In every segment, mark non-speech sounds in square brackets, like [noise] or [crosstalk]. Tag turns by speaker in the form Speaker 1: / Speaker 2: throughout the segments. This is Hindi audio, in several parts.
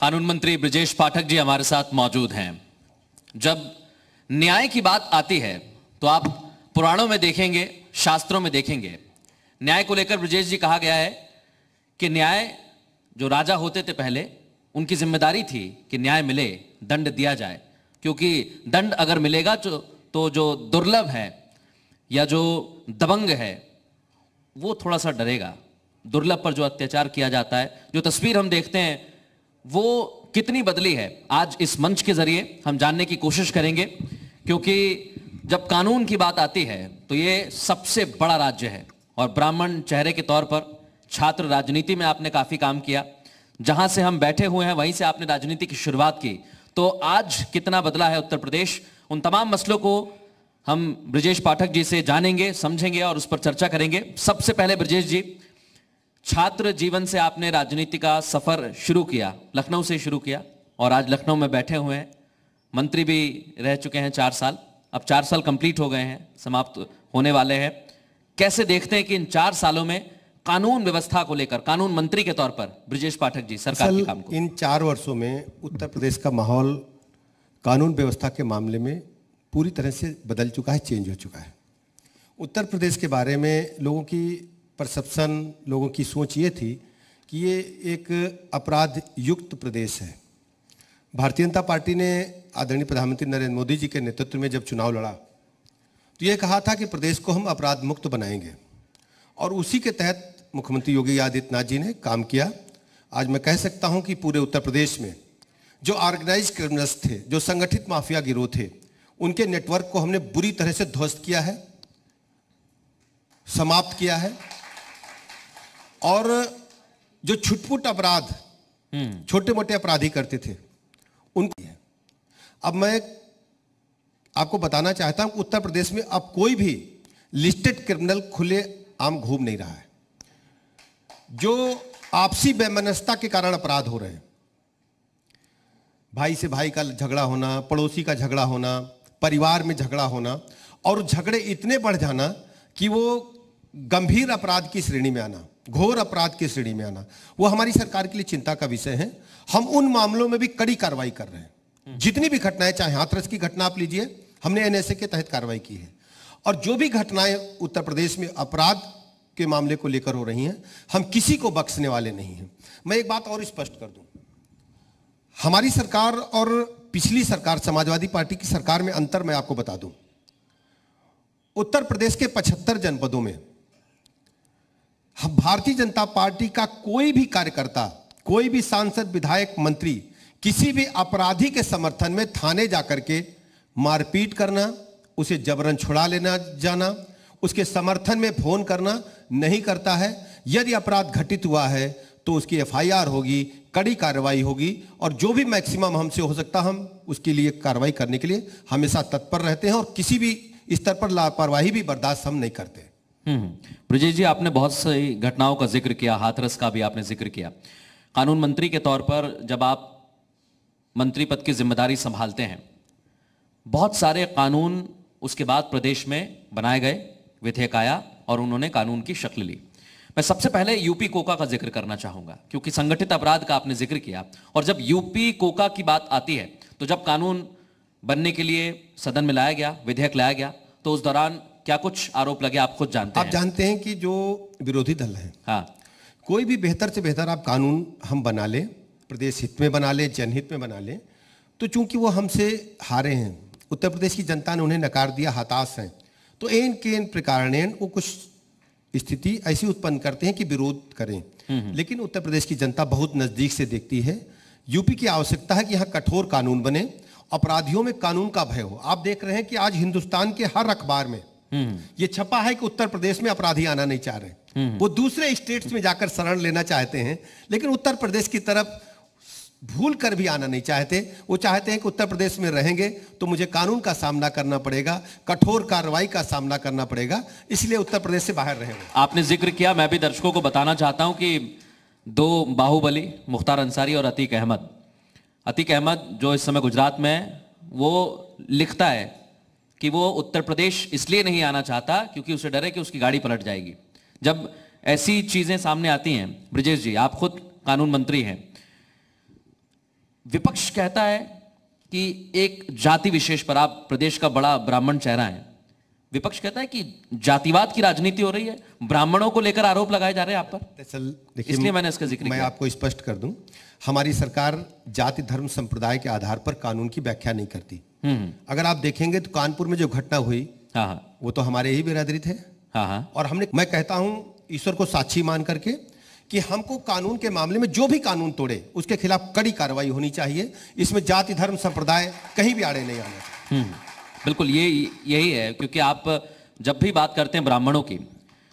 Speaker 1: कानून मंत्री ब्रजेश पाठक जी हमारे साथ मौजूद हैं जब न्याय की बात आती है तो आप पुराणों में देखेंगे शास्त्रों में देखेंगे न्याय को लेकर ब्रजेश जी कहा गया है कि न्याय जो राजा होते थे पहले उनकी जिम्मेदारी थी कि न्याय मिले दंड दिया जाए क्योंकि दंड अगर मिलेगा तो, तो जो दुर्लभ है या जो दबंग है वो थोड़ा सा डरेगा दुर्लभ पर जो अत्याचार किया जाता है जो तस्वीर हम देखते हैं वो कितनी बदली है आज इस मंच के जरिए हम जानने की कोशिश करेंगे क्योंकि जब कानून की बात आती है तो ये सबसे बड़ा राज्य है और ब्राह्मण चेहरे के तौर पर छात्र राजनीति में आपने काफी काम किया जहां से हम बैठे हुए हैं वहीं से आपने राजनीति की शुरुआत की तो आज कितना बदला है उत्तर प्रदेश उन तमाम मसलों को हम ब्रजेश पाठक जी से जानेंगे समझेंगे और उस पर चर्चा करेंगे सबसे पहले ब्रजेश जी छात्र जीवन से आपने राजनीति का सफर शुरू किया लखनऊ से शुरू किया और आज लखनऊ में बैठे हुए हैं मंत्री भी रह चुके हैं चार साल अब चार साल कंप्लीट हो गए हैं समाप्त होने वाले हैं कैसे देखते हैं कि इन चार सालों में कानून व्यवस्था को लेकर कानून मंत्री के तौर पर ब्रजेश पाठक जी सरकार के काम को
Speaker 2: इन चार वर्षों में उत्तर प्रदेश का माहौल कानून व्यवस्था के मामले में पूरी तरह से बदल चुका है चेंज हो चुका है उत्तर प्रदेश के बारे में लोगों की परसेप्शन लोगों की सोच ये थी कि ये एक अपराध युक्त प्रदेश है भारतीय जनता पार्टी ने आदरणीय प्रधानमंत्री नरेंद्र मोदी जी के नेतृत्व में जब चुनाव लड़ा तो ये कहा था कि प्रदेश को हम अपराध मुक्त बनाएंगे और उसी के तहत मुख्यमंत्री योगी आदित्यनाथ जी ने काम किया आज मैं कह सकता हूं कि पूरे उत्तर प्रदेश में जो ऑर्गेनाइज क्रिमिनल्स थे जो संगठित माफिया गिरोह थे उनके नेटवर्क को हमने बुरी तरह से ध्वस्त किया है समाप्त किया है और जो छुटपुट अपराध छोटे मोटे अपराधी करते थे उनको अब मैं आपको बताना चाहता हूं उत्तर प्रदेश में अब कोई भी लिस्टेड क्रिमिनल खुले आम घूम नहीं रहा है जो आपसी बेमनस्ता के कारण अपराध हो रहे हैं भाई से भाई का झगड़ा होना पड़ोसी का झगड़ा होना परिवार में झगड़ा होना और झगड़े इतने बढ़ जाना कि वो गंभीर अपराध की श्रेणी में आना घोर अपराध की श्रेणी में आना वो हमारी सरकार के लिए चिंता का विषय है हम उन मामलों में भी कड़ी कार्रवाई कर रहे हैं हम्म। जितनी भी घटनाएं चाहे हाथरस की घटना आप लीजिए हमने एनएसए के तहत कार्रवाई की है और जो भी घटनाएं उत्तर प्रदेश में अपराध के मामले को लेकर हो रही हैं हम किसी को बख्शने वाले नहीं हैं मैं एक बात और स्पष्ट कर दूं हमारी सरकार और पिछली सरकार समाजवादी पार्टी की सरकार में अंतर मैं आपको बता दूं उत्तर प्रदेश के पचहत्तर जनपदों में भारतीय जनता पार्टी का कोई भी कार्यकर्ता कोई भी सांसद विधायक मंत्री किसी भी अपराधी के समर्थन में थाने जाकर के मारपीट करना उसे जबरन छुड़ा लेना जाना उसके समर्थन में फोन करना नहीं करता है यदि अपराध घटित हुआ है तो उसकी एफआईआर होगी कड़ी कार्रवाई होगी और जो भी मैक्सिमम हमसे हो सकता हम उसके लिए कार्रवाई करने के लिए हमेशा तत्पर रहते हैं और किसी भी स्तर पर लापरवाही भी बर्दाश्त हम नहीं करते
Speaker 1: हम्म, हम्म। ब्रजेश जी आपने बहुत सही घटनाओं का जिक्र किया हाथरस का भी आपने जिक्र किया कानून मंत्री के तौर पर जब आप मंत्री पद की जिम्मेदारी संभालते हैं बहुत सारे कानून उसके बाद प्रदेश में बनाए गए विधेयक आया और उन्होंने कानून की शक्ल ली मैं सबसे पहले यूपी कोका का जिक्र करना चाहूंगा क्योंकि संगठित अपराध का आपने जिक्र किया और जब यूपी कोका की बात आती है तो जब कानून बनने के लिए सदन में लाया गया विधेयक लाया गया तो उस दौरान क्या कुछ आरोप लगे आप खुद जानते आप हैं
Speaker 2: आप जानते हैं कि जो विरोधी दल है हाँ कोई भी बेहतर से बेहतर आप कानून हम बना लें प्रदेश हित में बना लें जनहित में बना लें तो चूंकि वो हमसे हारे हैं उत्तर प्रदेश की जनता ने उन्हें नकार दिया हताश हैं तो एन के एन प्रकार वो कुछ स्थिति ऐसी उत्पन्न करते हैं कि विरोध करें हम्म, हम्म। लेकिन उत्तर प्रदेश की जनता बहुत नज़दीक से देखती है यूपी की आवश्यकता है कि यहाँ कठोर कानून बने अपराधियों में कानून का भय हो आप देख रहे हैं कि आज हिंदुस्तान के हर अखबार में हम्म। ये छपा है कि उत्तर प्रदेश में अपराधी आना नहीं चाह रहे हम्म। वो दूसरे स्टेट्स में जाकर शरण लेना चाहते हैं लेकिन उत्तर प्रदेश की तरफ भूल कर भी आना नहीं चाहते वो चाहते हैं कि उत्तर प्रदेश में रहेंगे तो मुझे कानून का सामना करना पड़ेगा कठोर कार्रवाई का सामना करना पड़ेगा इसलिए उत्तर प्रदेश से बाहर रहेंगे
Speaker 1: आपने जिक्र किया मैं भी दर्शकों को बताना चाहता हूं कि दो बाहुबली मुख्तार अंसारी और अतीक अहमद अतीक अहमद जो इस समय गुजरात में है वो लिखता है कि वो उत्तर प्रदेश इसलिए नहीं आना चाहता क्योंकि उसे डर है कि उसकी गाड़ी पलट जाएगी जब ऐसी चीजें सामने आती हैं ब्रिजेश जी आप खुद कानून मंत्री हैं विपक्ष कहता है कि एक जाति विशेष पर आप प्रदेश का बड़ा ब्राह्मण चेहरा है विपक्ष कहता है कि जातिवाद की राजनीति हो रही है ब्राह्मणों को लेकर आरोप लगाए जा रहे हैं आप पर इसलिए मैंने इसका जिक्र मैं
Speaker 2: आपको स्पष्ट कर दूं हमारी सरकार जाति धर्म संप्रदाय के आधार पर कानून की व्याख्या नहीं करती हम्म। अगर आप देखेंगे तो कानपुर में जो घटना हुई हाँ, हाँ। वो तो हमारे ही बिरादरी थे हाँ, हाँ। और हमने मैं कहता हूं ईश्वर को साक्षी मान करके कि हमको कानून के मामले में जो भी कानून तोड़े उसके खिलाफ कड़ी कार्रवाई होनी चाहिए इसमें जाति धर्म संप्रदाय कहीं भी आड़े नहीं आने
Speaker 1: हम्म। बिल्कुल ये यही है क्योंकि आप जब भी बात करते हैं ब्राह्मणों की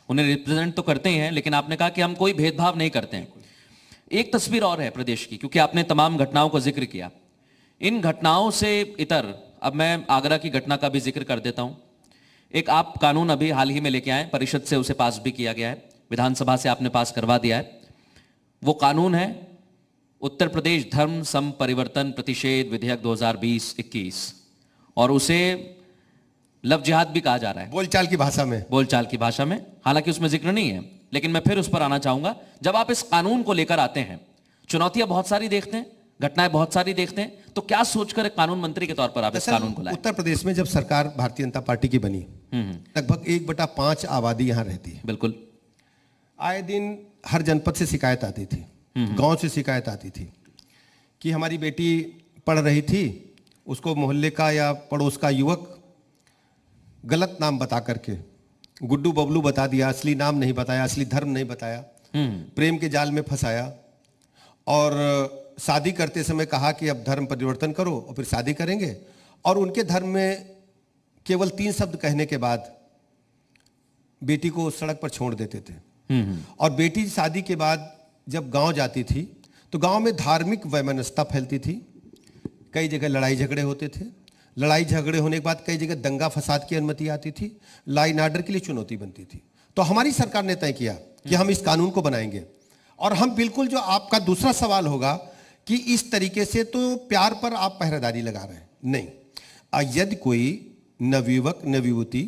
Speaker 1: उन्हें रिप्रेजेंट तो करते हैं लेकिन आपने कहा कि हम कोई भेदभाव नहीं करते हैं एक तस्वीर और है प्रदेश की क्योंकि आपने तमाम घटनाओं का जिक्र किया इन घटनाओं से इतर अब मैं आगरा की घटना का भी जिक्र कर देता हूं एक आप कानून अभी हाल ही में लेके आए परिषद से उसे पास भी किया गया है विधानसभा से आपने पास करवा दिया है वो कानून है उत्तर प्रदेश धर्म सम परिवर्तन प्रतिषेध विधेयक 2020-21 और उसे लव जिहाद भी कहा जा रहा है बोलचाल की भाषा में बोलचाल की भाषा में हालांकि उसमें जिक्र नहीं है लेकिन मैं फिर उस पर आना चाहूंगा जब आप इस कानून को लेकर आते हैं चुनौतियां बहुत सारी देखते हैं घटनाएं बहुत सारी देखते हैं तो क्या सोचकर एक कानून मंत्री के तौर पर आप इस कानून को लाए
Speaker 2: उत्तर प्रदेश में जब सरकार भारतीय जनता पार्टी की बनी हम्म, हम्म। लगभग एक बटा पांच आबादी यहाँ रहती है बिल्कुल आए दिन हर जनपद से शिकायत आती थी हम्म, गांव से शिकायत आती थी कि हमारी बेटी पढ़ रही थी उसको मोहल्ले का या पड़ोस का युवक गलत नाम बता करके गुड्डू बबलू बता दिया असली नाम नहीं बताया असली धर्म नहीं बताया प्रेम के जाल में फंसाया और शादी करते समय कहा कि अब धर्म परिवर्तन करो और फिर शादी करेंगे और उनके धर्म में केवल तीन शब्द कहने के बाद बेटी को सड़क पर छोड़ देते थे हम्म, हम्म। और बेटी शादी के बाद जब गांव जाती थी तो गांव में धार्मिक वैमनस्ता फैलती थी कई जगह लड़ाई झगड़े होते थे लड़ाई झगड़े होने के बाद कई जगह दंगा फसाद की अनुमति आती थी लाइन आर्डर के लिए चुनौती बनती थी तो हमारी सरकार ने तय किया कि हम इस कानून को बनाएंगे और हम बिल्कुल जो आपका दूसरा सवाल होगा कि इस तरीके से तो प्यार पर आप पहरेदारी लगा रहे हैं नहीं यदि कोई नवयुवक नवयुवती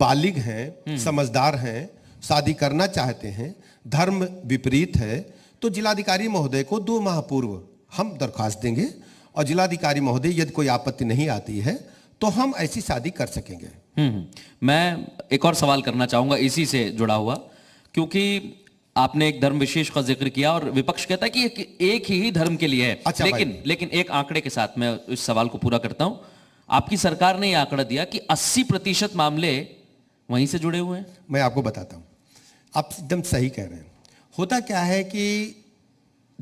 Speaker 2: बालिग हैं हम्म। समझदार हैं शादी करना चाहते हैं धर्म विपरीत है तो जिलाधिकारी महोदय को दो माह पूर्व हम दरख्वास्त देंगे और जिलाधिकारी महोदय यदि कोई आपत्ति नहीं आती है तो हम ऐसी शादी कर
Speaker 1: सकेंगे हम्म, हम्म। मैं एक और सवाल करना चाहूंगा इसी से जुड़ा हुआ क्योंकि आपने एक धर्म विशेष का जिक्र किया और विपक्ष कहता है कि एक, एक ही धर्म के लिए है अच्छा लेकिन लेकिन एक आंकड़े के साथ मैं इस सवाल को पूरा करता हूं आपकी सरकार ने यह आंकड़ा दिया कि 80 प्रतिशत मामले
Speaker 2: वहीं से जुड़े हुए हैं मैं आपको बताता हूं आप एकदम सही कह रहे हैं होता क्या है कि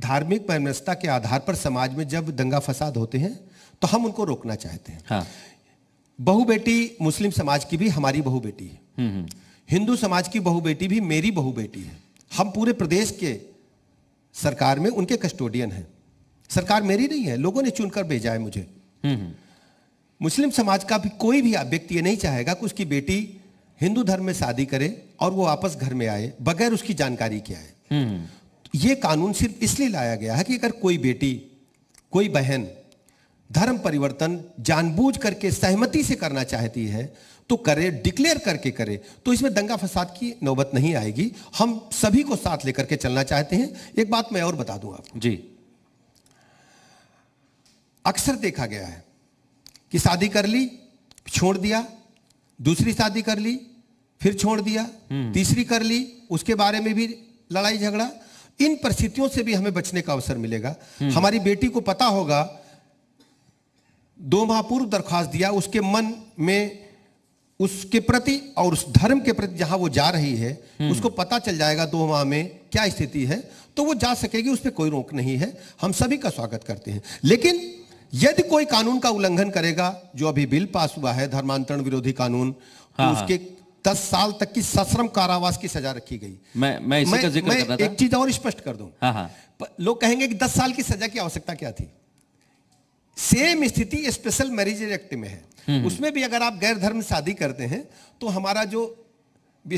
Speaker 2: धार्मिक परमस्था के आधार पर समाज में जब दंगा फसाद होते हैं तो हम उनको रोकना चाहते हैं हाँ। बहु बेटी मुस्लिम समाज की भी हमारी बहु बेटी है हम्म, हम्म। हिंदू समाज की बहु बेटी भी मेरी बहु बेटी है हम पूरे प्रदेश के सरकार में उनके कस्टोडियन हैं सरकार मेरी नहीं है लोगों ने चुनकर भेजा है मुझे हम्म, हम्म। मुस्लिम समाज का भी कोई भी व्यक्ति ये नहीं चाहेगा कि उसकी बेटी हिंदू धर्म में शादी करे और वो वापस घर में आए बगैर उसकी जानकारी के आए हम्म, ये कानून सिर्फ इसलिए लाया गया है कि अगर कोई बेटी कोई बहन धर्म परिवर्तन जानबूझ करके सहमति से करना चाहती है तो करे डिक्लेयर करके करे तो इसमें दंगा फसाद की नौबत नहीं आएगी हम सभी को साथ लेकर के चलना चाहते हैं एक बात मैं और बता दूं आपको जी अक्सर देखा गया है कि शादी कर ली छोड़ दिया दूसरी शादी कर ली फिर छोड़ दिया हम्म। तीसरी कर ली उसके बारे में भी लड़ाई झगड़ा इन परिस्थितियों से भी हमें बचने का अवसर मिलेगा हम्म। हमारी बेटी को पता होगा दो माह पूर्व दरख्वास्त दिया उसके मन में उसके प्रति और उस धर्म के प्रति जहां वो जा रही है हम्म। उसको पता चल जाएगा दो तो माह में क्या स्थिति है तो वो जा सकेगी उस पर कोई रोक नहीं है हम सभी का स्वागत करते हैं लेकिन यदि कोई कानून का उल्लंघन करेगा जो अभी बिल पास हुआ है धर्मांतरण विरोधी कानून तो हाँ, तो उसके दस साल तक की सश्रम कारावास की सजा रखी गई
Speaker 1: मैं मैं, इसी मैं, का जिक्र मैं एक चीज
Speaker 2: और स्पष्ट कर दू
Speaker 1: हाँ, हाँ।
Speaker 2: लोग कहेंगे कि दस साल की सजा की आवश्यकता क्या थी सेम स्थिति स्पेशल मैरिज एक्ट में है हम्म। उसमें भी अगर आप गैर धर्म शादी करते हैं तो हमारा जो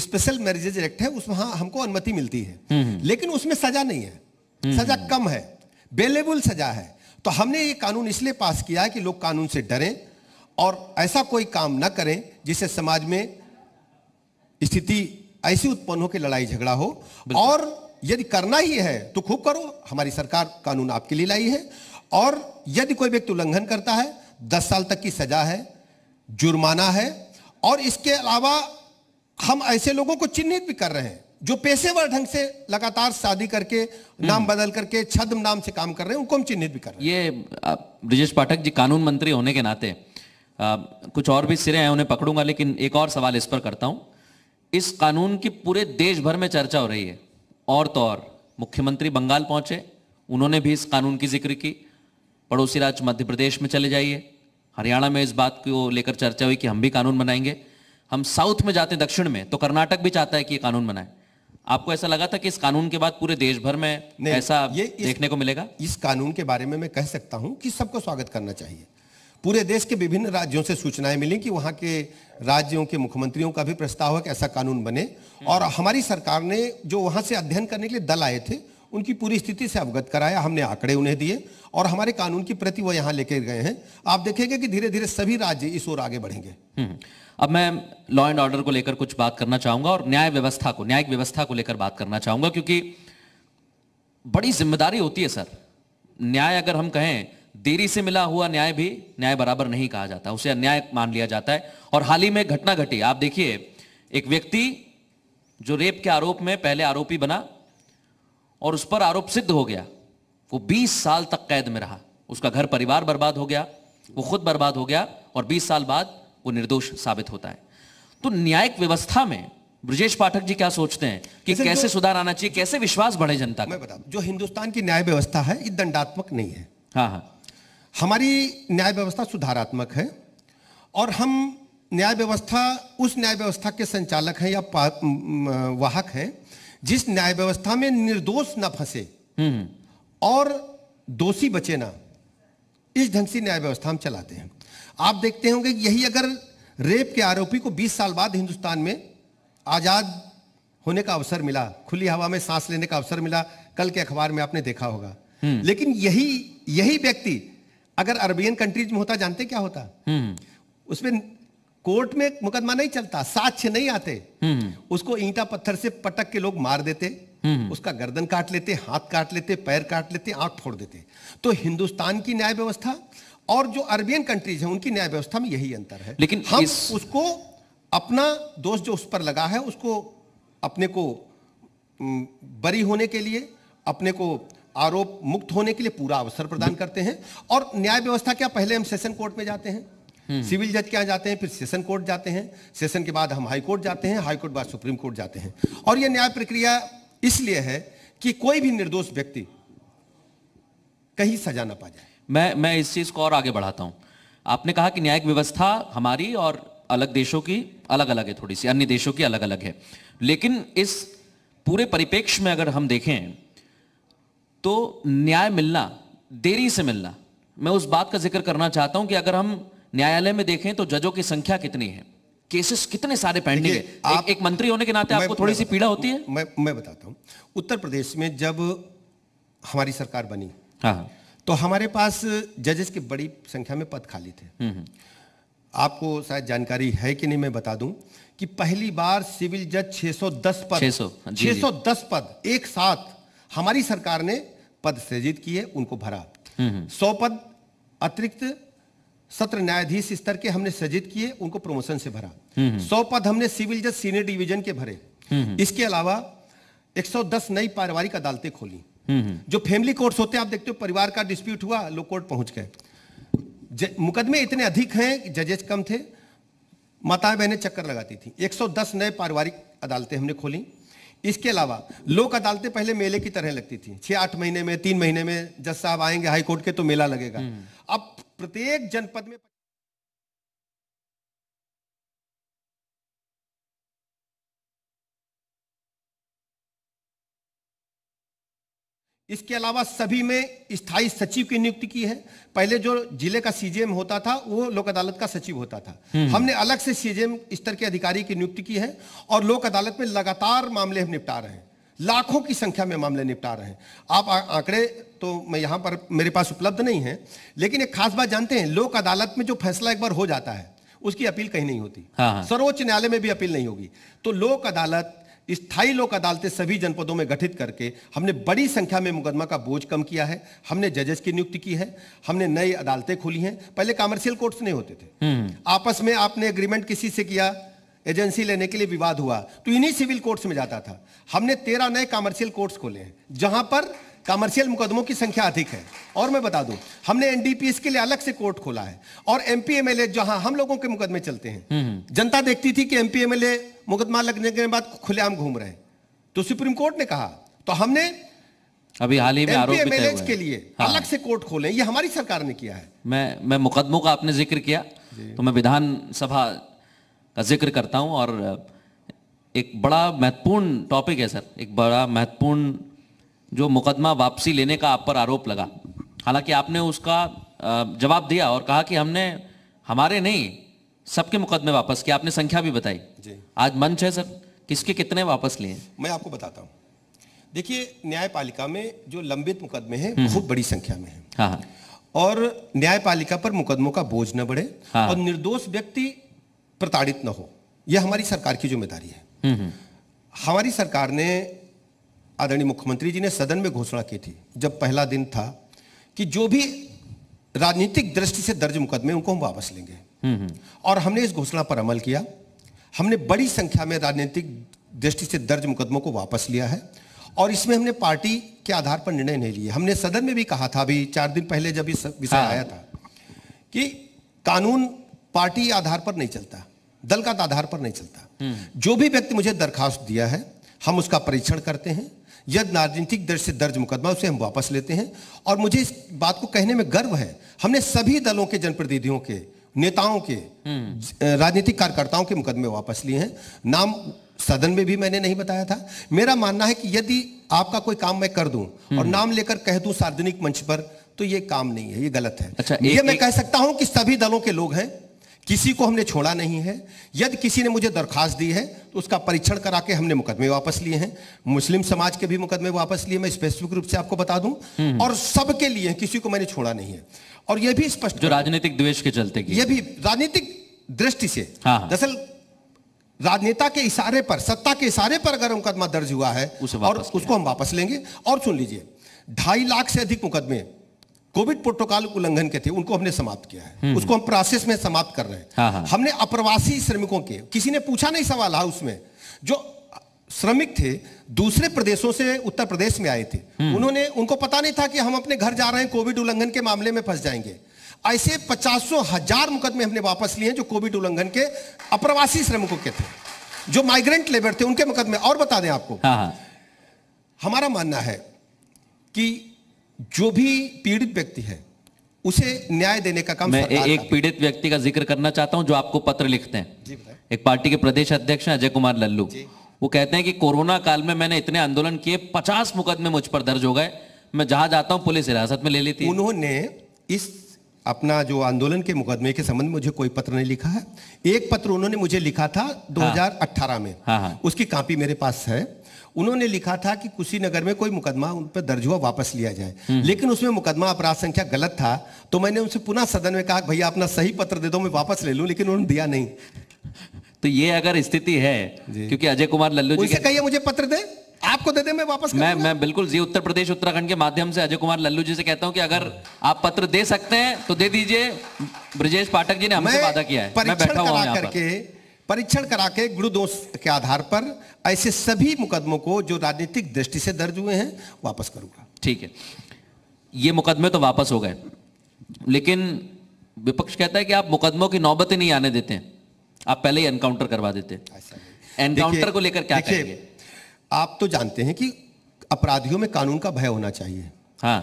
Speaker 2: स्पेशल मैरिजेज एक्ट है उसमें हमको अनुमति मिलती है हम्म, हम्म। लेकिन उसमें सजा नहीं है सजा कम है बेलेबुल सजा है तो हमने ये कानून इसलिए पास किया है कि लोग कानून से डरें और ऐसा कोई काम ना करें जिससे समाज में स्थिति ऐसी उत्पन्न हो कि लड़ाई झगड़ा हो और यदि करना ही है तो खूब करो हमारी सरकार कानून आपके लिए लाई है और यदि कोई व्यक्ति उल्लंघन करता है दस साल तक की सजा है जुर्माना है और इसके अलावा हम ऐसे लोगों को चिन्हित भी कर रहे हैं जो पेशेवर ढंग से लगातार शादी करके हम्म। नाम बदल करके छद्म नाम से काम कर रहे हैं उनको हम चिन्हित भी कर
Speaker 1: रहे हैं ये ब्रिजेश पाठक जी कानून मंत्री होने के नाते आ, कुछ और भी सिरे हैं उन्हें पकड़ूंगा लेकिन एक और सवाल इस पर करता हूं इस कानून की पूरे देश भर में चर्चा हो रही है और तो और मुख्यमंत्री बंगाल पहुंचे उन्होंने भी इस कानून की जिक्र की पड़ोसी राज्य मध्य प्रदेश में चले जाइए हरियाणा में इस बात को लेकर चर्चा हुई कि हम भी कानून बनाएंगे हम साउथ में जाते हैं दक्षिण में तो कर्नाटक भी चाहता है कि ये कानून बनाए आपको ऐसा लगा था कि इस कानून के बाद पूरे देश भर में ऐसा ये इस, देखने को मिलेगा इस कानून के बारे में मैं कह
Speaker 2: सकता हूं कि सबको स्वागत करना चाहिए पूरे देश के विभिन्न राज्यों से सूचनाएं मिली कि वहां के राज्यों के मुख्यमंत्रियों का भी प्रस्ताव है कि ऐसा कानून बने और हमारी सरकार ने जो वहां से अध्ययन करने के लिए दल आए थे उनकी पूरी स्थिति से अवगत कराया हमने आंकड़े उन्हें दिए और हमारे कानून की प्रति वो यहाँ लेके गए हैं आप देखेंगे कि धीरे धीरे सभी राज्य इस ओर आगे बढ़ेंगे
Speaker 1: हम्म। अब मैं लॉ एंड ऑर्डर को लेकर कुछ बात करना चाहूंगा और न्याय व्यवस्था को न्यायिक व्यवस्था को लेकर बात करना चाहूंगा क्योंकि बड़ी जिम्मेदारी होती है सर न्याय अगर हम कहें देरी से मिला हुआ न्याय भी न्याय बराबर नहीं कहा जाता उसे अन्याय मान लिया जाता है और हाल ही में घटना घटी आप देखिए एक व्यक्ति जो रेप के आरोप में पहले आरोपी बना और उस पर आरोप सिद्ध हो गया वो 20 साल तक कैद में रहा उसका घर परिवार बर्बाद हो गया वो खुद बर्बाद हो गया और 20 साल बाद वो निर्दोष साबित होता है तो न्यायिक व्यवस्था में ब्रजेश पाठक जी क्या सोचते हैं कि कैसे सुधार आना चाहिए कैसे विश्वास बढ़े जनता का
Speaker 2: जो हिंदुस्तान की न्याय व्यवस्था है ये दंडात्मक नहीं है हाँ हाँ हमारी न्याय व्यवस्था सुधारात्मक है और हम न्याय व्यवस्था उस न्याय व्यवस्था के संचालक हैं या वाहक हैं जिस न्याय व्यवस्था में निर्दोष ना फंसे हम्म। और दोषी बचे ना इस ढंग से न्याय व्यवस्था हम चलाते हैं आप देखते होंगे यही अगर रेप के आरोपी को 20 साल बाद हिंदुस्तान में आज़ाद होने का अवसर मिला खुली हवा में सांस लेने का अवसर मिला कल के अखबार में आपने देखा होगा हम्म। लेकिन यही यही व्यक्ति अगर अरबियन कंट्रीज में होता जानते क्या होता हम्म। उसमें कोर्ट में मुकदमा नहीं चलता साक्ष्य नहीं आते हम्म। उसको ईंटा पत्थर से पटक के लोग मार देते हम्म। उसका गर्दन काट लेते हाथ काट लेते पैर काट लेते आंख फोड़ देते तो हिंदुस्तान की न्याय व्यवस्था और जो अरबियन कंट्रीज है उनकी न्याय व्यवस्था में यही अंतर है लेकिन हम इस... उसको अपना दोष जो उस पर लगा है उसको अपने को बरी होने के लिए अपने को आरोप मुक्त होने के लिए पूरा अवसर प्रदान करते हैं और न्याय व्यवस्था क्या पहले हम सेशन कोर्ट में जाते हैं सिविल जज के यहाँ जाते हैं फिर सेशन कोर्ट जाते हैं सेशन के बाद हम हाई कोर्ट जाते हैं हाई कोर्ट बाद सुप्रीम कोर्ट जाते हैं और यह न्याय प्रक्रिया
Speaker 1: इसलिए है कि कोई भी निर्दोष व्यक्ति कहीं सजा ना पा जाए मैं मैं इस चीज को और आगे बढ़ाता हूं आपने कहा कि न्यायिक व्यवस्था हमारी और अलग देशों की अलग अलग है थोड़ी सी अन्य देशों की अलग अलग है लेकिन इस पूरे परिपेक्ष में अगर हम देखें तो न्याय मिलना देरी से मिलना मैं उस बात का जिक्र करना चाहता हूं कि अगर हम न्यायालय में देखें तो जजों की संख्या कितनी है केसेस कितने सारे पेंडिंग है आप, एक, एक मंत्री होने के नाते आपको थोड़ी सी
Speaker 2: पीड़ा होती है मैं मैं बताता हूं उत्तर प्रदेश में जब हमारी सरकार बनी हाँ तो हमारे पास जजेस की बड़ी संख्या में पद खाली थे हम्म, हम्म। आपको शायद जानकारी है कि नहीं मैं बता दूं कि पहली बार सिविल जज 610 पद 600 610 पद एक साथ हमारी सरकार ने पद सृजित किए उनको भरा 100 हम्म, पद अतिरिक्त सत्र न्यायाधीश स्तर के हमने सजित किए उनको प्रमोशन से भरा हम्म, हम्म। सौ पद हमने सिविल जज सीनियर डिवीजन के भरे हम्म, इसके अलावा 110 नई पारिवारिक अदालतें खोली जो फैमिली कोर्ट्स होते हैं आप देखते हो परिवार का डिस्प्यूट हुआ लोग कोर्ट पहुंच गए मुकदमे इतने अधिक हैं जजेज कम थे माताएं बहनें चक्कर लगाती थी 110 नए पारिवारिक अदालतें हमने खोली इसके अलावा लोक अदालतें पहले मेले की तरह लगती थी छह आठ महीने में तीन महीने में जज साहब आएंगे हाईकोर्ट के तो मेला लगेगा अब प्रत्येक जनपद में इसके अलावा सभी में स्थायी सचिव की नियुक्ति की है पहले जो जिले का सीजेएम होता था वो लोक अदालत का सचिव होता था हम्म। हमने अलग से सीजेएम स्तर के अधिकारी की नियुक्ति की है और लोक अदालत में लगातार मामले हम निपटा रहे हैं लाखों की संख्या में मामले निपटा रहे हैं आप आंकड़े तो मैं यहां पर मेरे पास उपलब्ध नहीं है लेकिन एक खास बात जानते हैं लोक अदालत में जो फैसला एक बार हो जाता है उसकी अपील कहीं नहीं होती हाँ, हाँ। सर्वोच्च न्यायालय में भी अपील नहीं होगी तो लोक अदालत स्थायी लोक अदालतें सभी जनपदों में गठित करके हमने बड़ी संख्या में मुकदमा का बोझ कम किया है हमने जजेस की नियुक्ति की है हमने नई अदालतें खोली हैं पहले कॉमर्शियल कोर्ट्स नहीं होते थे हम्म। आपस में आपने एग्रीमेंट किसी से किया एजेंसी लेने के लिए विवाद हुआ तो इन्हीं सिविल कोर्ट्स में जाता था हमने तेरह नए कॉमर्शियल कोर्ट्स खोले हैं जहां पर कॉमर्शियल मुकदमों की संख्या अधिक है और मैं बता दूं हमने एनडीपीएस के लिए अलग से कोर्ट खोला है और एमपीएमएलए जहां हम लोगों के मुकदमे चलते हैं हम्म, हम्म। जनता देखती थी कि ए मुकदमा लगने के बाद खुलेआम घूम रहे हैं तो सुप्रीम कोर्ट ने कहा तो हमने
Speaker 1: अभी हाल ही में आरोप के लिए हाँ। अलग
Speaker 2: से कोर्ट खोले ये हमारी सरकार ने किया है
Speaker 1: मैं मैं मुकदमों का आपने जिक्र किया तो मैं विधानसभा का जिक्र करता हूँ और एक बड़ा महत्वपूर्ण टॉपिक है सर एक बड़ा महत्वपूर्ण जो मुकदमा वापसी लेने का आप पर आरोप लगा हालांकि आपने उसका जवाब दिया और कहा कि हमने हमारे नहीं सबके मुकदमे वापस किए आपने संख्या भी बताई जी आज मंच है सर किसके कितने वापस लिए
Speaker 2: मैं आपको बताता हूँ देखिए न्यायपालिका में जो लंबित मुकदमे हैं हम्म। बहुत
Speaker 1: बड़ी संख्या में है हाँ, हाँ।
Speaker 2: और न्यायपालिका पर मुकदमों का बोझ न बढ़े हाँ। और निर्दोष व्यक्ति प्रताड़ित न हो यह हमारी सरकार की जिम्मेदारी है हम्म, हम्म। हमारी सरकार ने आदरणीय मुख्यमंत्री जी ने सदन में घोषणा की थी जब पहला दिन था कि जो भी राजनीतिक दृष्टि से दर्ज मुकदमे उनको हम वापस लेंगे हम्म, और हमने इस घोषणा पर अमल किया हमने बड़ी संख्या में राजनीतिक दृष्टि से दर्ज मुकदमों को वापस लिया है और इसमें हमने पार्टी के आधार पर निर्णय नहीं लिए हमने सदन में भी कहा था अभी चार दिन पहले जब ये विषय हाँ। आया था कि कानून पार्टी आधार पर नहीं चलता दल का आधार पर नहीं चलता हम्म। जो भी व्यक्ति मुझे दरखास्त दिया है हम उसका परीक्षण करते हैं यदि राजनीतिक दर्ज से दर्ज मुकदमा उसे हम वापस लेते हैं और मुझे इस बात को कहने में गर्व है हमने सभी दलों के जनप्रतिनिधियों के नेताओं के
Speaker 1: हम्म।
Speaker 2: राजनीतिक कार्यकर्ताओं के मुकदमे वापस लिए हैं नाम सदन में भी मैंने नहीं बताया था मेरा मानना है कि यदि आपका कोई काम मैं कर दूं हम्म। और नाम लेकर कह दूं सार्वजनिक मंच पर तो ये काम नहीं है ये गलत है अच्छा, ये एक, मैं एक... कह सकता हूं कि सभी दलों के लोग हैं किसी को हमने छोड़ा नहीं है यदि किसी ने मुझे दरखास्त दी है तो उसका परीक्षण करा के हमने मुकदमे वापस लिए हैं मुस्लिम समाज के भी मुकदमे वापस लिए मैं स्पेसिफिक रूप से आपको बता दूं हम्म। और सबके लिए किसी को मैंने छोड़ा नहीं है और यह भी स्पष्ट
Speaker 1: जो राजनीतिक द्वेष के चलते यह भी
Speaker 2: राजनीतिक दृष्टि से हाँ। दरअसल राजनेता के इशारे पर सत्ता के इशारे पर अगर मुकदमा दर्ज हुआ है और उसको हम वापस लेंगे और सुन लीजिए ढाई लाख से अधिक मुकदमे कोविड प्रोटोकॉल उल्लंघन के थे उनको हमने समाप्त किया है हम्म। उसको हम प्रोसेस में समाप्त कर रहे हैं हाँ हाँ। हमने अप्रवासी श्रमिकों के किसी ने पूछा नहीं सवाल हाउस में जो श्रमिक थे दूसरे प्रदेशों से उत्तर प्रदेश में आए थे हम्म। उन्होंने उनको पता नहीं था कि हम अपने घर जा रहे हैं कोविड उल्लंघन के मामले में फंस जाएंगे ऐसे पचासों हजार मुकदमे हमने वापस लिए जो कोविड उल्लंघन के अप्रवासी श्रमिकों के थे जो माइग्रेंट लेबर थे उनके मुकदमे और बता दें आपको
Speaker 1: हाँ।, हाँ। हमारा मानना है
Speaker 2: कि जो भी पीड़ित व्यक्ति है
Speaker 1: उसे न्याय देने का काम मैं एक पीड़ित व्यक्ति का जिक्र करना चाहता हूं जो आपको पत्र लिखते हैं एक पार्टी के प्रदेश अध्यक्ष अजय कुमार लल्लू वो कहते हैं कि कोरोना काल में मैंने इतने आंदोलन किए पचास मुकदमे मुझ पर दर्ज हो गए मैं जहां जाता हूं पुलिस हिरासत में ले लेती उन्होंने
Speaker 2: इस अपना जो आंदोलन के मुकदमे के संबंध में मुझे कोई पत्र नहीं लिखा है एक पत्र उन्होंने मुझे लिखा था 2018 हाँ, में हाँ, हाँ, उसकी कापी मेरे पास है उन्होंने लिखा था कि कुशीनगर में कोई मुकदमा उन पर दर्ज हुआ वापस लिया जाए हम्म। लेकिन उसमें मुकदमा अपराध संख्या गलत था तो मैंने उनसे पुनः सदन में कहा भैया अपना सही पत्र दे दो मैं वापस ले लूं लेकिन उन्होंने दिया नहीं
Speaker 1: तो ये अगर स्थिति है क्योंकि अजय कुमार लल्लू जी
Speaker 2: कहिए मुझे पत्र दे आपको दे दे मैं वापस मैं
Speaker 1: मैं बिल्कुल जी उत्तर प्रदेश उत्तराखंड के माध्यम से अजय कुमार लल्लू जी से कहता हूं कि अगर आप पत्र दे सकते हैं तो दे दीजिए ब्रजेश पाठक जी ने हमसे वादा किया है मैं बैठा हुआ करके
Speaker 2: परीक्षण करा के गुरु दोष के आधार पर ऐसे सभी मुकदमों को जो राजनीतिक दृष्टि से
Speaker 1: दर्ज हुए हैं वापस करूंगा ठीक है ये मुकदमे तो वापस हो गए लेकिन विपक्ष कहता है कि आप मुकदमों की नौबतें नहीं आने देते आप पहले ही एनकाउंटर करवा देते एनकाउंटर को लेकर क्या कहेंगे आप तो जानते हैं कि
Speaker 2: अपराधियों में कानून का भय होना चाहिए हाँ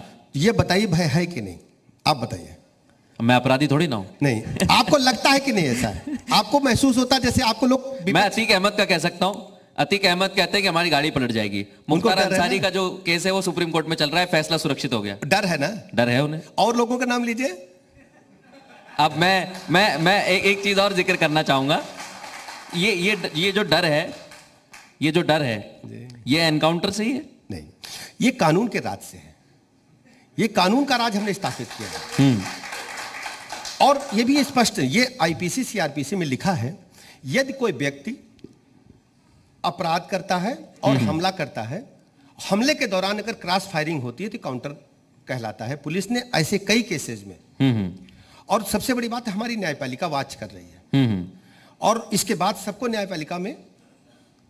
Speaker 2: ये बताइए भय है कि नहीं आप बताइए
Speaker 1: मैं अपराधी थोड़ी ना हूं नहीं आपको लगता है कि नहीं ऐसा है आपको महसूस होता है जैसे आपको लोग मैं अतीक अहमद का कह सकता हूं अतीक अहमद कहते हैं कि हमारी गाड़ी पलट जाएगी मुख्तार अंसारी का जो केस है वो सुप्रीम कोर्ट में चल रहा है फैसला सुरक्षित हो गया डर है ना डर है उन्हें
Speaker 2: और लोगों का नाम लीजिए
Speaker 1: अब मैं मैं मैं एक एक चीज और जिक्र करना चाहूंगा ये ये ये जो डर है ये जो डर है ये एनकाउंटर से ही है
Speaker 2: नहीं ये कानून के राज से है ये कानून का राज हमने स्थापित किया है हम्म। और ये भी स्पष्ट ये आईपीसी सीआरपीसी में लिखा है यदि कोई व्यक्ति अपराध करता है और हम्म। हमला करता है हमले के दौरान अगर क्रॉस फायरिंग होती है तो काउंटर कहलाता है पुलिस ने ऐसे कई केसेज में हम्म, हम्म। और सबसे बड़ी बात हमारी न्यायपालिका वाच कर रही है और इसके बाद सबको न्यायपालिका में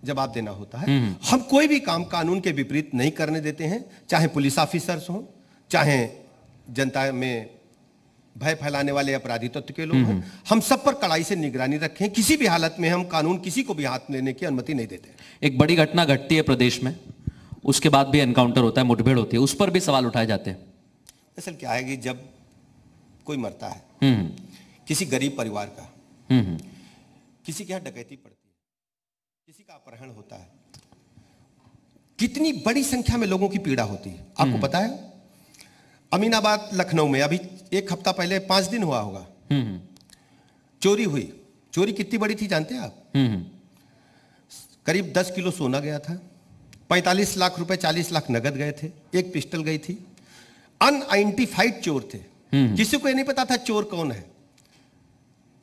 Speaker 2: जवाब देना होता है हम कोई भी काम कानून के विपरीत नहीं करने देते हैं चाहे पुलिस ऑफिसर्स हों चाहे जनता में भय फैलाने वाले अपराधी तत्व के लोग हैं हम्म, हम्म। हम सब पर कड़ाई से निगरानी रखें किसी भी हालत में हम कानून किसी को भी हाथ लेने की अनुमति नहीं देते
Speaker 1: एक बड़ी घटना घटती है प्रदेश में उसके बाद भी एनकाउंटर होता है मुठभेड़ होती है उस पर भी सवाल उठाए जाते हैं
Speaker 2: असल क्या है कि जब कोई मरता है हम्म, किसी गरीब परिवार का किसी के यहाँ डकैती पड़ती है किसी का अपहरण होता है कितनी बड़ी संख्या में लोगों की पीड़ा होती है आपको पता है अमीनाबाद लखनऊ में अभी एक हफ्ता पहले पांच दिन हुआ होगा हम्म, हम्म। चोरी हुई चोरी कितनी बड़ी थी जानते हैं आप हम्म, करीब दस किलो सोना गया था पैंतालीस लाख रुपए चालीस लाख नगद गए थे एक पिस्टल गई थी अनआइडेंटिफाइड चोर थे किसी को यह नहीं पता था चोर कौन है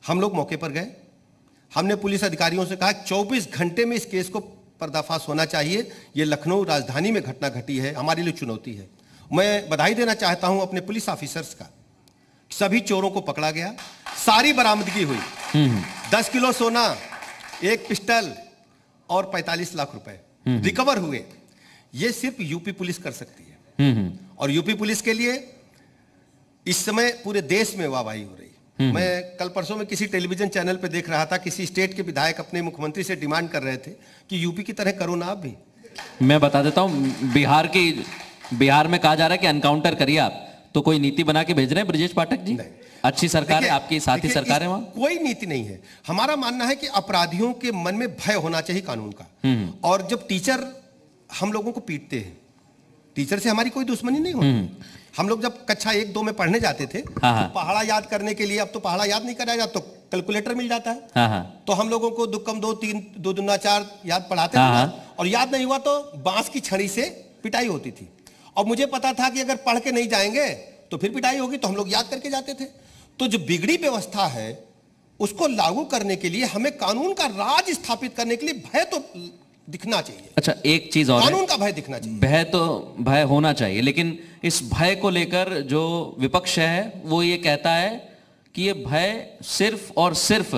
Speaker 2: हम लोग मौके पर गए हमने पुलिस अधिकारियों से कहा 24 घंटे में इस केस को पर्दाफाश होना चाहिए यह लखनऊ राजधानी में घटना घटी है हमारे लिए चुनौती है मैं बधाई देना चाहता हूं अपने पुलिस ऑफिसर्स का सभी चोरों को पकड़ा गया सारी बरामदगी हुई हम्म, हम्म। दस किलो सोना एक पिस्टल और पैतालीस लाख रुपए रिकवर हम्म, हुए ये सिर्फ यूपी पुलिस कर सकती है और यूपी पुलिस के लिए इस समय पूरे देश में वाहवाही हो रही मैं कल परसों में किसी टेलीविजन चैनल पर देख रहा था किसी स्टेट के विधायक अपने मुख्यमंत्री से डिमांड कर रहे थे कि यूपी की तरह करो ना आप भी
Speaker 1: मैं बता देता हूँ बिहार की बिहार में कहा जा रहा है कि एनकाउंटर करिए आप तो कोई नीति बना के भेज रहे हैं ब्रजेश पाठक जी अच्छी सरकार है आपकी साथी सरकार है वहां
Speaker 2: कोई नीति नहीं है हमारा मानना है कि अपराधियों के मन में भय होना चाहिए कानून का हम्म, हम्म। और जब टीचर हम लोगों को पीटते हैं टीचर से हमारी कोई दुश्मनी नहीं होती हम्म, हम लोग जब कक्षा एक दो में पढ़ने जाते थे हाँ, हाँ। तो पहाड़ा याद करने के लिए अब तो पहाड़ा याद नहीं कराया जाता तो कैलकुलेटर मिल जाता है हाँ, तो हम लोगों को दुक्कम दो तीन दो दुना चार याद पढ़ाते थे और याद नहीं हुआ तो बांस की छड़ी से पिटाई होती थी और मुझे पता था कि अगर पढ़ के नहीं जाएंगे तो फिर पिटाई होगी तो हम लोग याद करके जाते थे तो जो बिगड़ी व्यवस्था है उसको लागू करने के लिए हमें कानून का राज स्थापित करने के लिए भय तो दिखना चाहिए
Speaker 1: अच्छा एक चीज और कानून
Speaker 2: का भय दिखना चाहिए
Speaker 1: भय तो भय होना चाहिए लेकिन इस भय को लेकर जो विपक्ष है वो ये कहता है कि ये भय सिर्फ और सिर्फ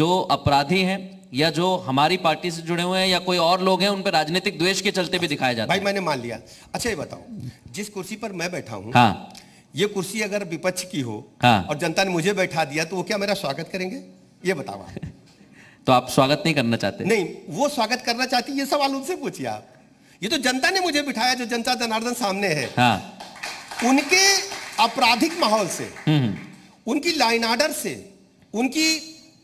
Speaker 1: जो अपराधी हैं या जो हमारी पार्टी से जुड़े हुए हैं या कोई और लोग हैं उन पर राजनीतिक द्वेष के चलते भी दिखाया जाता भाई है। भाई मैंने मान लिया अच्छा ये बताओ जिस कुर्सी पर मैं बैठा हूँ हाँ ये कुर्सी अगर विपक्ष की हो हाँ
Speaker 2: और जनता ने मुझे बैठा दिया तो वो क्या मेरा स्वागत करेंगे ये बताओ
Speaker 1: [laughs] तो आप स्वागत नहीं करना चाहते नहीं
Speaker 2: वो स्वागत करना चाहती ये सवाल उनसे पूछिए आप ये तो जनता ने मुझे बिठाया जो जनता जनार्दन सामने है हाँ। उनके आपराधिक माहौल से हम्म। उनकी लाइन आर्डर से उनकी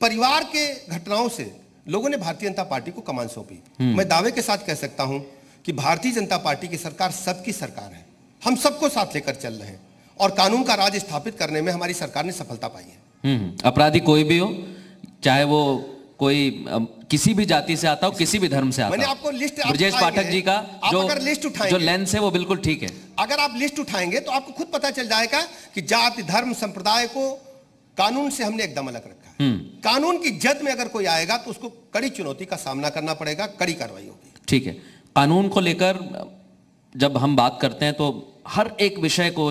Speaker 2: परिवार के घटनाओं से लोगों ने भारतीय जनता पार्टी को कमान सौंपी हम्म। मैं दावे के साथ कह सकता हूं कि भारतीय जनता पार्टी की सरकार सबकी सरकार है हम सबको साथ लेकर चल रहे हैं और कानून का राज स्थापित करने में हमारी सरकार ने सफलता पाई है
Speaker 1: हम्म, हम्म। अपराधी कोई भी हो चाहे वो कोई किसी भी जाति से आता हो किसी भी धर्म से आता मैंने आपको लिस्ट ब्रजेश पाठक जी का जो लिस्ट उठाएंगे जो लेंस है वो बिल्कुल ठीक है
Speaker 2: अगर आप लिस्ट उठाएंगे तो आपको खुद पता चल जाएगा कि जाति धर्म संप्रदाय को कानून से हमने एकदम अलग रखा हम्म। कानून की जद में अगर कोई आएगा तो उसको
Speaker 1: कड़ी चुनौती का सामना करना पड़ेगा कड़ी कार्रवाई होगी ठीक है कानून को लेकर जब हम बात करते हैं तो हर एक विषय को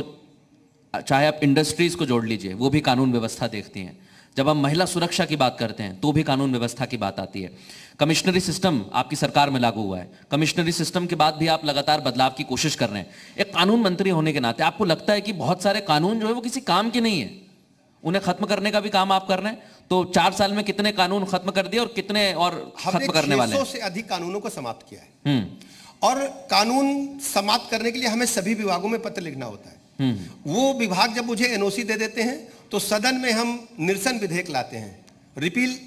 Speaker 1: चाहे आप इंडस्ट्रीज को जोड़ लीजिए वो भी कानून व्यवस्था देखती हैं जब हम महिला सुरक्षा की बात करते हैं तो भी कानून व्यवस्था की बात आती है कमिश्नरी सिस्टम आपकी सरकार में लागू हुआ है कमिश्नरी सिस्टम के बाद भी आप लगातार बदलाव की कोशिश कर रहे हैं एक कानून मंत्री होने के नाते आपको लगता है कि बहुत सारे कानून जो है वो किसी काम के नहीं है उन्हें खत्म करने का भी काम आप कर रहे हैं तो चार साल में कितने कानून खत्म कर दिए और कितने और खत्म करने वाले से
Speaker 2: अधिक कानूनों को समाप्त किया है हम्म।
Speaker 1: और कानून
Speaker 2: समाप्त करने के लिए हमें सभी विभागों में पत्र लिखना होता है हम्म। वो विभाग जब मुझे एनओसी दे देते हैं तो सदन में हम निरसन विधेयक लाते हैं रिपील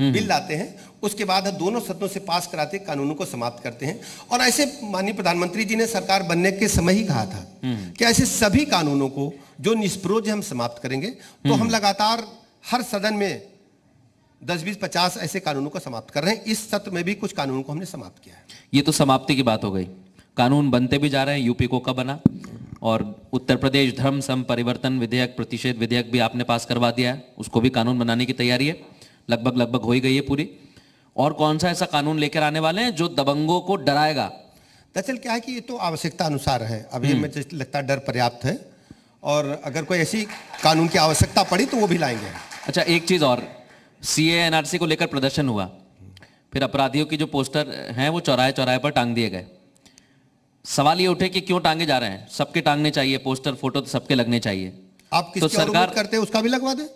Speaker 2: हम्म। बिल लाते हैं उसके बाद हम दोनों सदनों से पास कराते कानूनों को समाप्त करते हैं और ऐसे माननीय प्रधानमंत्री जी ने सरकार बनने के समय ही कहा था हम्म। कि ऐसे सभी कानूनों को जो निष्प्रोज हम समाप्त करेंगे तो हम हम्म। लगातार हर सदन में दस बीस पचास ऐसे कानूनों को समाप्त कर रहे हैं इस सत्र में भी कुछ कानूनों को हमने समाप्त किया है
Speaker 1: ये तो समाप्ति की बात हो गई कानून बनते भी जा रहे हैं यूपी को कब बना और उत्तर प्रदेश धर्म सम परिवर्तन विधेयक प्रतिषेध विधेयक भी आपने पास करवा दिया है उसको भी कानून बनाने की तैयारी है लगभग लगभग हो ही गई है पूरी और कौन सा ऐसा कानून लेकर आने वाले हैं जो दबंगों को डराएगा
Speaker 2: दरअसल क्या है कि ये तो आवश्यकता अनुसार है अभी हम्म। हमें लगता डर पर्याप्त है और अगर कोई ऐसी कानून की आवश्यकता पड़ी तो वो भी लाएंगे
Speaker 1: अच्छा एक चीज़ और सी एनआरसी को लेकर प्रदर्शन हुआ फिर अपराधियों की जो पोस्टर हैं वो चौराहे चौराहे पर टांग दिए गए सवाल ये उठे कि क्यों टांगे जा रहे हैं सबके टांगने चाहिए पोस्टर फोटो तो सबके लगने चाहिए आप किस तो सरकार
Speaker 2: करते हैं उसका भी लगवा दें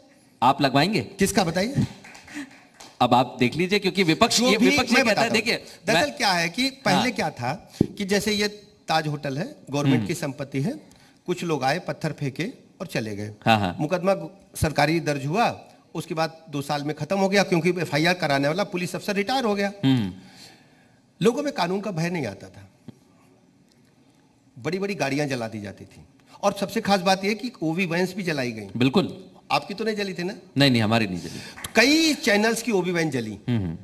Speaker 1: आप लगवाएंगे किसका बताइए अब आप देख लीजिए क्योंकि विपक्ष ये विपक्ष ये कहता है देखिए दरअसल
Speaker 2: क्या है कि पहले हाँ। क्या था कि जैसे ये ताज होटल है गवर्नमेंट की हम्म। संपत्ति है कुछ लोग आए पत्थर फेंके और चले गए हाँ, हाँ। मुकदमा सरकारी दर्ज हुआ उसके बाद दो साल में खत्म हो गया क्योंकि एफ कराने वाला पुलिस अफसर रिटायर हो गया हम्म। लोगों में कानून का भय नहीं आता था बड़ी बड़ी गाड़ियां जला दी जाती थी और सबसे खास बात यह कि ओवी वैंस भी जलाई गई बिल्कुल आपकी तो नहीं जली थी ना
Speaker 1: नहीं नहीं हमारी नहीं जली
Speaker 2: तो कई चैनल्स की ओबी वैन जली हम्म, हम्म।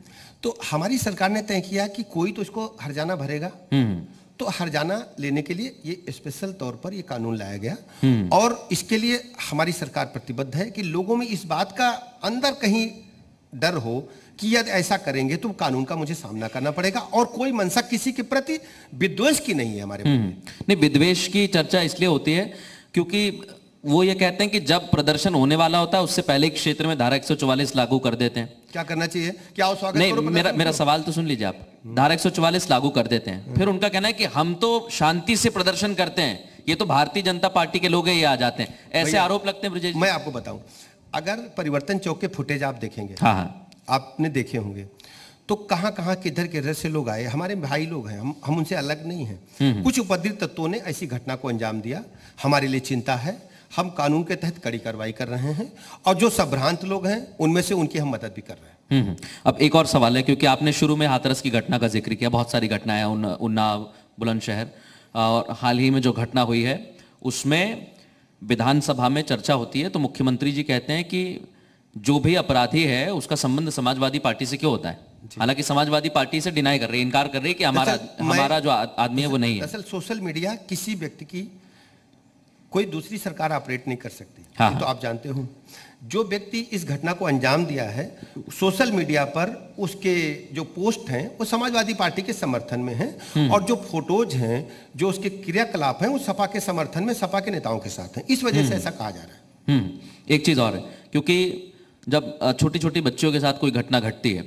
Speaker 2: तो हमारी सरकार ने तय किया कि कोई तो इसको हरजाना भरेगा हम्म, तो हरजाना लेने के लिए ये स्पेशल तौर पर ये कानून लाया गया और इसके लिए हमारी सरकार प्रतिबद्ध है कि लोगों में इस बात का अंदर कहीं डर हो कि यदि ऐसा करेंगे तो कानून का मुझे सामना करना पड़ेगा और कोई मनसा किसी के प्रति
Speaker 1: विद्वेश की नहीं है हमारे नहीं विद्वेश की चर्चा इसलिए होती है क्योंकि वो ये कहते हैं कि जब प्रदर्शन होने वाला होता है उससे पहले क्षेत्र में धारा एक लागू कर देते हैं
Speaker 2: क्या करना चाहिए क्या स्वागत नहीं मेरा मेरा सवाल
Speaker 1: तो सुन लीजिए आप धारा एक लागू कर देते हैं फिर उनका कहना है कि हम तो शांति से प्रदर्शन करते हैं ये तो भारतीय जनता पार्टी के लोग ये आ जाते हैं ऐसे आरोप लगते हैं मैं आपको
Speaker 2: बताऊं अगर परिवर्तन चौक के फुटेज आप देखेंगे हाँ हाँ आपने देखे होंगे तो कहाँ कहाँ किधर किधर से लोग आए हमारे भाई लोग हैं हम हम उनसे अलग नहीं हैं हम्म, हम्म। कुछ उपद्रित तत्वों ने ऐसी घटना को अंजाम दिया हमारे लिए चिंता है हम कानून के तहत कड़ी कार्रवाई कर रहे हैं और जो संभ्रांत लोग हैं उनमें से उनकी हम मदद भी
Speaker 1: कर रहे हैं हम्म, हम्म। अब एक और सवाल है क्योंकि आपने शुरू में हाथरस की घटना का जिक्र किया बहुत सारी घटनाएं उन, उन्नाव बुलंदशहर और हाल ही में जो घटना हुई है उसमें विधानसभा में चर्चा होती है तो मुख्यमंत्री जी कहते हैं कि जो भी अपराधी है उसका संबंध समाजवादी पार्टी से क्यों होता है हालांकि समाजवादी पार्टी से डिनाई कर रही है इनकार कर रही है कि हमारा हमारा जो आदमी है वो नहीं है असल
Speaker 2: सोशल मीडिया किसी व्यक्ति की कोई दूसरी सरकार ऑपरेट नहीं कर सकती हाँ, हाँ। तो आप जानते हो जो व्यक्ति इस घटना को अंजाम दिया है सोशल मीडिया पर उसके जो पोस्ट हैं वो समाजवादी पार्टी के समर्थन में हैं हम्म। और जो फोटोज हैं जो उसके क्रियाकलाप हैं वो सपा के समर्थन में सपा के नेताओं के साथ हैं इस वजह से हम्म। ऐसा कहा जा रहा
Speaker 1: है हम्म। एक चीज़ और है क्योंकि जब छोटी छोटी बच्चियों के साथ कोई घटना घटती है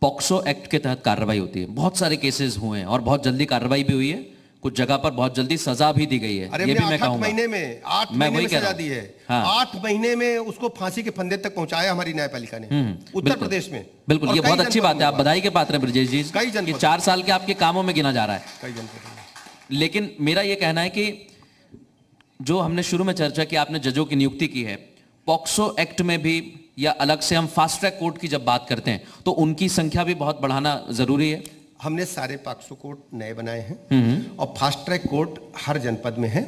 Speaker 1: पॉक्सो एक्ट के तहत कार्रवाई होती है बहुत सारे केसेस हुए हैं और बहुत जल्दी कार्रवाई भी हुई है कुछ जगह पर बहुत जल्दी सजा भी दी गई है अरे ये भी मैं आठ महीने
Speaker 2: में आठ महीने में सजा दी है हाँ। आठ महीने में उसको फांसी के फंदे तक पहुंचाया हमारी न्यायपालिका ने हम्म, उत्तर प्रदेश में
Speaker 1: बिल्कुल ये बहुत अच्छी बात है आप बधाई के पात्र ब्रजेश जी कई जन चार साल के आपके कामों में गिना जा रहा है कई लेकिन मेरा ये कहना है कि जो हमने शुरू में चर्चा की आपने जजों की नियुक्ति की है पॉक्सो एक्ट में भी या अलग से हम फास्ट ट्रैक कोर्ट की जब बात करते हैं तो उनकी संख्या भी बहुत बढ़ाना जरूरी है
Speaker 2: हमने सारे पाक्सो कोर्ट नए बनाए हैं हम्म। और फास्ट ट्रैक कोर्ट हर जनपद में है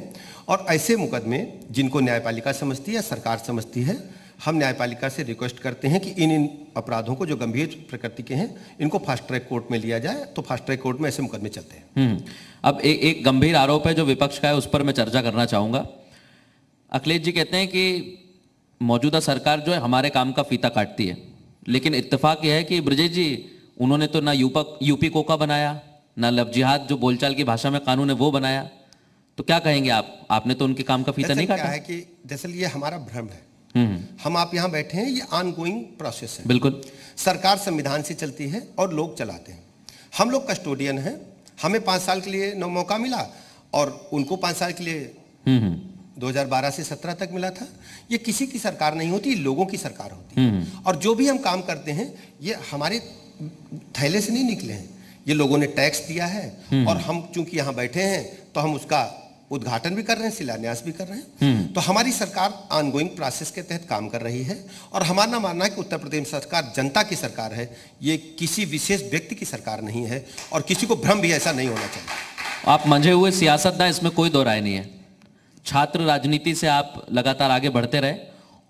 Speaker 2: और ऐसे मुकदमे जिनको न्यायपालिका समझती है सरकार समझती है हम न्यायपालिका से रिक्वेस्ट करते हैं कि इन इन अपराधों को जो गंभीर प्रकृति के हैं इनको फास्ट ट्रैक कोर्ट में लिया जाए तो फास्ट ट्रैक कोर्ट में ऐसे मुकदमे चलते हैं
Speaker 1: हम्म। अब ए, एक गंभीर आरोप है जो विपक्ष का है उस पर मैं चर्चा करना चाहूंगा अखिलेश जी कहते हैं कि मौजूदा सरकार जो है हमारे काम का फीता काटती है लेकिन इतफाक यह है कि ब्रजेश जी उन्होंने तो ना यूपक यूपी कोका बनाया ना लब जिहाद जो बोलचाल की भाषा में कानून है वो बनाया तो क्या कहेंगे आप आपने तो उनके काम का फीसा नहीं काटा है
Speaker 2: कि दरअसल ये हमारा भ्रम है हम्म। हम आप यहाँ बैठे हैं ये ऑन गोइंग प्रोसेस है बिल्कुल सरकार संविधान से चलती है और लोग चलाते हैं हम लोग कस्टोडियन हैं हमें पाँच साल के लिए नौ मौका मिला और उनको पाँच साल के लिए 2012 हम्म, हम्म। से 17 तक मिला था ये किसी की सरकार नहीं होती लोगों की सरकार होती है और जो भी हम काम करते हैं ये हमारे थैले से नहीं निकले हैं ये लोगों ने टैक्स दिया है हम्म। और हम चूंकि यहाँ बैठे हैं तो हम उसका उद्घाटन भी कर रहे हैं शिलान्यास भी कर रहे हैं हम्म। तो हमारी सरकार ऑनगोइंग प्रोसेस के तहत काम कर रही है और हमारा मानना है कि उत्तर प्रदेश सरकार जनता की सरकार है ये किसी विशेष व्यक्ति की सरकार नहीं है और किसी को भ्रम भी ऐसा नहीं होना
Speaker 1: चाहिए आप मंझे हुए सियासतदान इसमें कोई दो राय नहीं है छात्र राजनीति से आप लगातार आगे बढ़ते रहे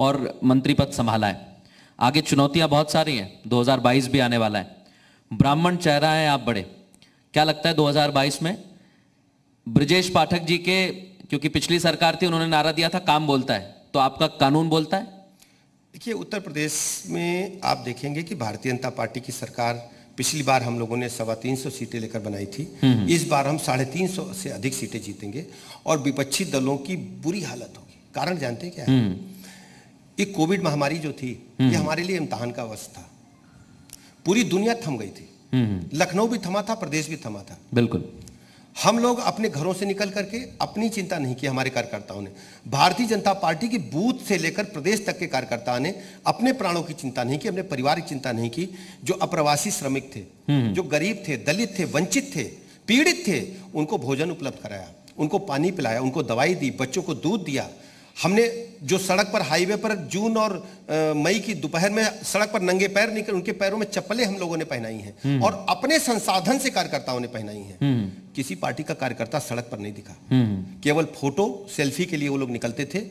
Speaker 1: और मंत्री पद संभाला है आगे चुनौतियां बहुत सारी हैं 2022 भी आने वाला है ब्राह्मण चेहरा है आप बड़े क्या लगता है 2022 में ब्रजेश पाठक जी के क्योंकि पिछली सरकार थी उन्होंने नारा दिया था काम बोलता है तो आपका कानून बोलता है
Speaker 2: देखिए उत्तर प्रदेश में आप देखेंगे कि भारतीय जनता पार्टी की सरकार पिछली बार हम लोगों ने सवा तीन सौ सीटें लेकर बनाई थी हम्म, हम्म। इस बार हम साढ़े तीन सौ से अधिक सीटें जीतेंगे और विपक्षी दलों की बुरी हालत होगी कारण जानते हैं क्या है हम्म। ये कोविड महामारी जो थी ये हम्म। हमारे लिए इम्तहान का वक्त था पूरी दुनिया थम गई थी हम्म, हम्म। लखनऊ भी थमा था प्रदेश भी थमा था बिल्कुल हम लोग अपने घरों से निकल करके अपनी चिंता नहीं की हमारे कार्यकर्ताओं ने भारतीय जनता पार्टी की बूथ से लेकर प्रदेश तक के कार्यकर्ताओं ने अपने प्राणों की चिंता नहीं की अपने परिवार की चिंता नहीं की जो अप्रवासी श्रमिक थे जो गरीब थे दलित थे वंचित थे पीड़ित थे उनको भोजन उपलब्ध कराया उनको पानी पिलाया उनको दवाई दी बच्चों को दूध दिया हमने जो सड़क पर हाईवे पर जून और मई की दोपहर में सड़क पर नंगे पैर निकल उनके पैरों में चप्पलें हम लोगों ने पहनाई हैं हम्म। और अपने संसाधन से कार्यकर्ताओं ने पहनाई हैं हम्म। किसी पार्टी का कार्यकर्ता सड़क पर नहीं दिखा हम्म। केवल फोटो सेल्फी के लिए वो लोग निकलते थे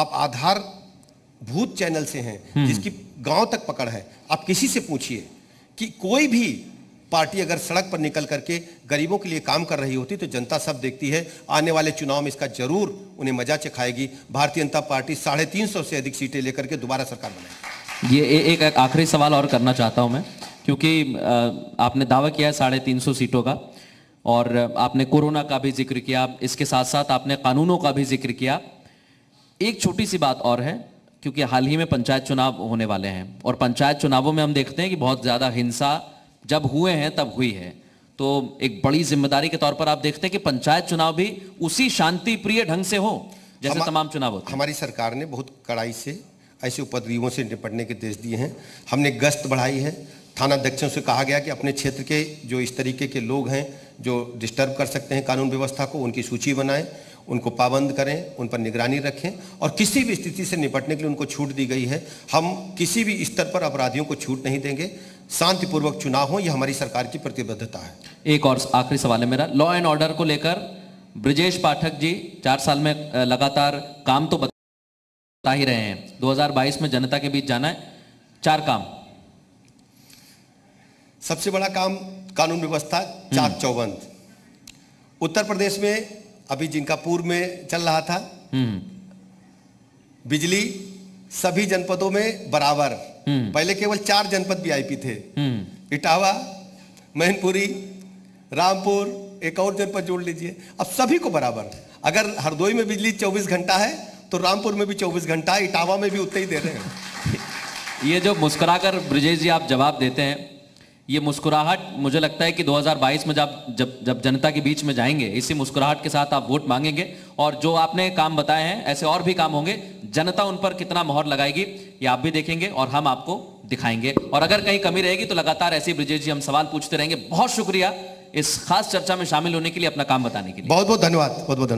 Speaker 2: आप आधार भूत चैनल से हैं जिसकी गांव तक पकड़ है आप किसी से पूछिए कि कोई भी पार्टी अगर सड़क पर निकल करके गरीबों के लिए काम कर रही होती तो जनता सब देखती है आने वाले चुनाव में इसका जरूर उन्हें मजा चखाएगी भारतीय जनता पार्टी साढ़े तीन सौ से अधिक सीटें लेकर के दोबारा सरकार
Speaker 1: बनाएगी ये ए, एक, एक आखिरी सवाल और करना चाहता हूँ मैं क्योंकि आपने दावा किया है साढ़े तीन सौ सीटों का और आपने कोरोना का भी जिक्र किया इसके साथ साथ आपने कानूनों का भी जिक्र किया एक छोटी सी बात और है क्योंकि हाल ही में पंचायत चुनाव होने वाले हैं और पंचायत चुनावों में हम देखते हैं कि बहुत ज़्यादा हिंसा जब हुए हैं तब हुई है तो एक बड़ी जिम्मेदारी के तौर पर आप देखते हैं कि पंचायत चुनाव भी उसी शांति प्रिय ढंग से हो जैसे तमाम चुनाव होते
Speaker 2: हमारी सरकार ने बहुत कड़ाई से ऐसे उपद्रवियों से निपटने के देश दिए हैं हमने गश्त बढ़ाई है थाना अध्यक्षों से कहा गया कि अपने क्षेत्र के जो इस तरीके के लोग हैं जो डिस्टर्ब कर सकते हैं कानून व्यवस्था को उनकी सूची बनाएं उनको पाबंद करें उन पर निगरानी रखें और किसी भी स्थिति से निपटने के लिए उनको छूट दी गई है हम किसी भी स्तर पर अपराधियों को छूट
Speaker 1: नहीं देंगे शांतिपूर्वक चुनाव हो यह हमारी सरकार की प्रतिबद्धता है एक और आखिरी सवाल है मेरा लॉ एंड ऑर्डर को लेकर ब्रिजेश पाठक जी चार साल में लगातार काम तो बता ही रहे हैं 2022 में जनता के बीच जाना है चार काम सबसे बड़ा काम कानून व्यवस्था चाक हम्म। चौबंद
Speaker 2: उत्तर प्रदेश में अभी जिनका पूर्व में चल रहा था हम्म। बिजली सभी जनपदों में बराबर हम्म। पहले केवल चार जनपद वीआईपी थे हम्म। इटावा मैनपुरी रामपुर एक और जनपद जोड़ लीजिए अब सभी को बराबर अगर हरदोई में बिजली 24 घंटा है तो रामपुर में भी 24 घंटा है इटावा में भी उतना ही दे रहे हैं
Speaker 1: [laughs] ये जो मुस्कुराकर ब्रजेश जी आप जवाब देते हैं ये मुस्कुराहट मुझे लगता है कि 2022 में जब जब जब जनता के बीच में जाएंगे इसी मुस्कुराहट के साथ आप वोट मांगेंगे और जो आपने काम बताए हैं ऐसे और भी काम होंगे जनता उन पर कितना मोहर लगाएगी ये आप भी देखेंगे और हम आपको दिखाएंगे और अगर कहीं कमी रहेगी तो लगातार ऐसे ब्रिजेश जी हम सवाल पूछते रहेंगे बहुत शुक्रिया इस खास चर्चा में शामिल होने के लिए अपना काम बताने के लिए
Speaker 2: बहुत बहुत धन्यवाद बहुत बहुत धन्यवाद